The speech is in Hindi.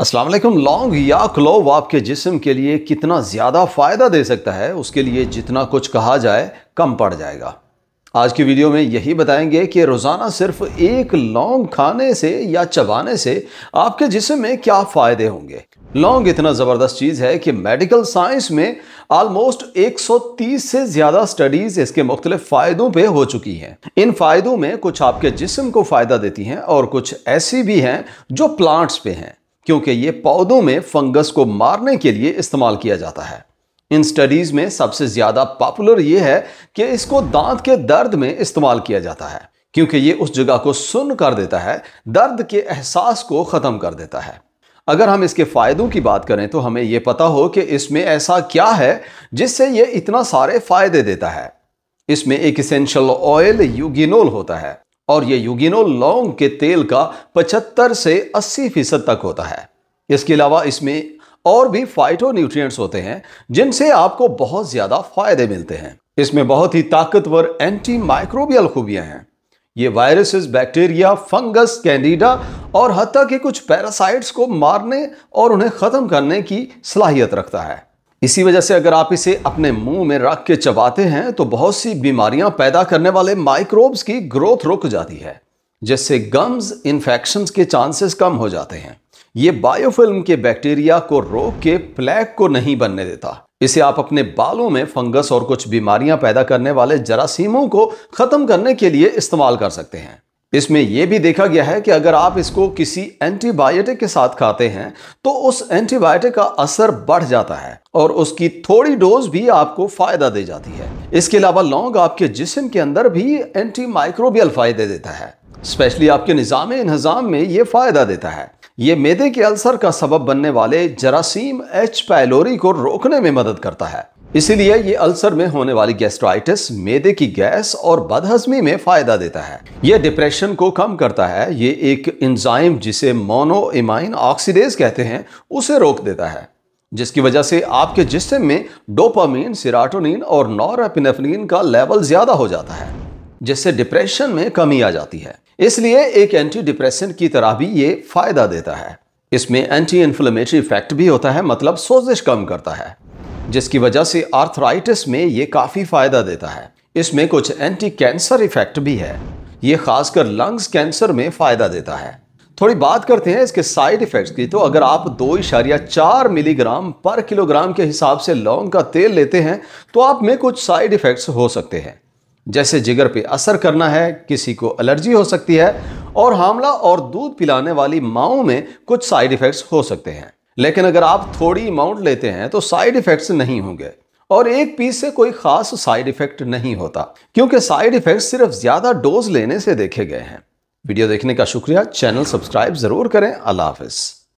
असलम लॉन्ग या क्लोव आपके जिसम के लिए कितना ज़्यादा फ़ायदा दे सकता है उसके लिए जितना कुछ कहा जाए कम पड़ जाएगा आज की वीडियो में यही बताएंगे कि रोज़ाना सिर्फ एक लौंग खाने से या चबाने से आपके जिसम में क्या फ़ायदे होंगे लौंग इतना ज़बरदस्त चीज़ है कि मेडिकल साइंस में आलमोस्ट 130 से ज़्यादा स्टडीज़ इसके मुख्तलिफ फ़ायदों पे हो चुकी हैं इन फ़ायदों में कुछ आपके जिसम को फ़ायदा देती हैं और कुछ ऐसी भी हैं जो प्लांट्स पे हैं क्योंकि ये पौधों में फंगस को मारने के लिए इस्तेमाल किया जाता है इन स्टडीज़ में सबसे ज़्यादा पॉपुलर ये है कि इसको दांत के दर्द में इस्तेमाल किया जाता है क्योंकि ये उस जगह को सुन कर देता है दर्द के एहसास को ख़त्म कर देता है अगर हम इसके फ़ायदों की बात करें तो हमें ये पता हो कि इसमें ऐसा क्या है जिससे ये इतना सारे फ़ायदे देता है इसमें एक इसेंशल ऑयल यूगिनोल होता है और ये युगिनो लौंग के तेल का 75 से 80 फीसद तक होता है इसके अलावा इसमें और भी फाइटो न्यूट्रिएंट्स होते हैं जिनसे आपको बहुत ज़्यादा फायदे मिलते हैं इसमें बहुत ही ताकतवर एंटी माइक्रोबियल खूबियां हैं ये वायरसेस बैक्टीरिया फंगस कैंडिडा और हती के कुछ पैरासाइट्स को मारने और उन्हें ख़त्म करने की सलाहियत रखता है इसी वजह से अगर आप इसे अपने मुंह में रख के चबाते हैं तो बहुत सी बीमारियां पैदा करने वाले माइक्रोब्स की ग्रोथ रुक जाती है जिससे गम्स इन्फेक्शन के चांसेस कम हो जाते हैं ये बायोफिल्म के बैक्टीरिया को रोक के प्लैक को नहीं बनने देता इसे आप अपने बालों में फंगस और कुछ बीमारियां पैदा करने वाले जरासीमों को खत्म करने के लिए इस्तेमाल कर सकते हैं इसमें यह भी देखा गया है कि अगर आप इसको किसी एंटीबायोटिक के साथ खाते हैं तो उस एंटीबायोटिक का असर बढ़ जाता है और उसकी थोड़ी डोज भी आपको फायदा दे जाती है इसके अलावा लौंग आपके जिस्म के अंदर भी एंटी माइक्रोबियल फायदे देता है स्पेशली आपके निज़ाम इन्हजाम में ये फ़ायदा देता है ये मेदे के अल्सर का सबब बनने वाले जरासीम एच पैलोरी को रोकने में मदद करता है इसीलिए ये अल्सर में होने वाली गैस्ट्राइटिस मेदे की गैस और बदहजमी में फायदा देता है ये डिप्रेशन को कम करता है ये एक इंजाइम जिसे मोनोइमाइन ऑक्सीडेज कहते हैं उसे रोक देता है जिसकी वजह से आपके जिस्म में डोपामीन सिराटोनिन और नॉरपिनफिन का लेवल ज़्यादा हो जाता है जिससे डिप्रेशन में कमी आ जाती है इसलिए एक एंटी डिप्रेशन की तरह भी ये फायदा देता है इसमें एंटी इन्फ्लेमेटरी इफेक्ट भी होता है मतलब सोजिश कम करता है जिसकी वजह से आर्थराइटिस में ये काफ़ी फ़ायदा देता है इसमें कुछ एंटी कैंसर इफेक्ट भी है ये खासकर लंग्स कैंसर में फ़ायदा देता है थोड़ी बात करते हैं इसके साइड इफ़ेक्ट्स की तो अगर आप दो इशारिया चार मिलीग्राम पर किलोग्राम के हिसाब से लौंग का तेल लेते हैं तो आप में कुछ साइड इफ़ेक्ट्स हो सकते हैं जैसे जिगर पे असर करना है किसी को एलर्जी हो सकती है और हामला और दूध पिलाने वाली माओ में कुछ साइड इफ़ेक्ट्स हो सकते हैं लेकिन अगर आप थोड़ी अमाउंट लेते हैं तो साइड इफ़ेक्ट्स नहीं होंगे और एक पीस से कोई ख़ास साइड इफ़ेक्ट नहीं होता क्योंकि साइड इफ़ेक्ट सिर्फ ज़्यादा डोज लेने से देखे गए हैं वीडियो देखने का शुक्रिया चैनल सब्सक्राइब ज़रूर करें अल्लाह हाफिज़